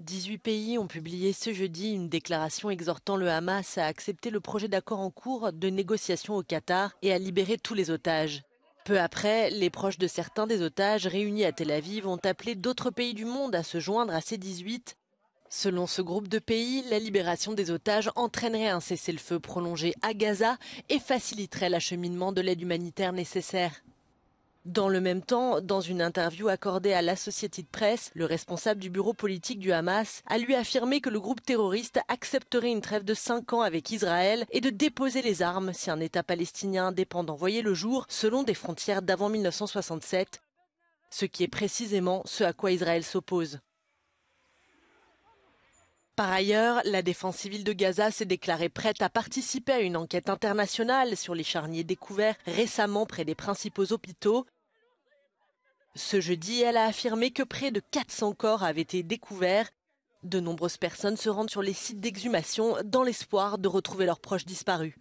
18 pays ont publié ce jeudi une déclaration exhortant le Hamas à accepter le projet d'accord en cours de négociation au Qatar et à libérer tous les otages. Peu après, les proches de certains des otages réunis à Tel Aviv ont appelé d'autres pays du monde à se joindre à ces 18. Selon ce groupe de pays, la libération des otages entraînerait un cessez-le-feu prolongé à Gaza et faciliterait l'acheminement de l'aide humanitaire nécessaire. Dans le même temps, dans une interview accordée à l'Associated Press, le responsable du bureau politique du Hamas a lui affirmé que le groupe terroriste accepterait une trêve de 5 ans avec Israël et de déposer les armes si un État palestinien indépendant voyait le jour selon des frontières d'avant 1967, ce qui est précisément ce à quoi Israël s'oppose. Par ailleurs, la défense civile de Gaza s'est déclarée prête à participer à une enquête internationale sur les charniers découverts récemment près des principaux hôpitaux. Ce jeudi, elle a affirmé que près de 400 corps avaient été découverts. De nombreuses personnes se rendent sur les sites d'exhumation dans l'espoir de retrouver leurs proches disparus.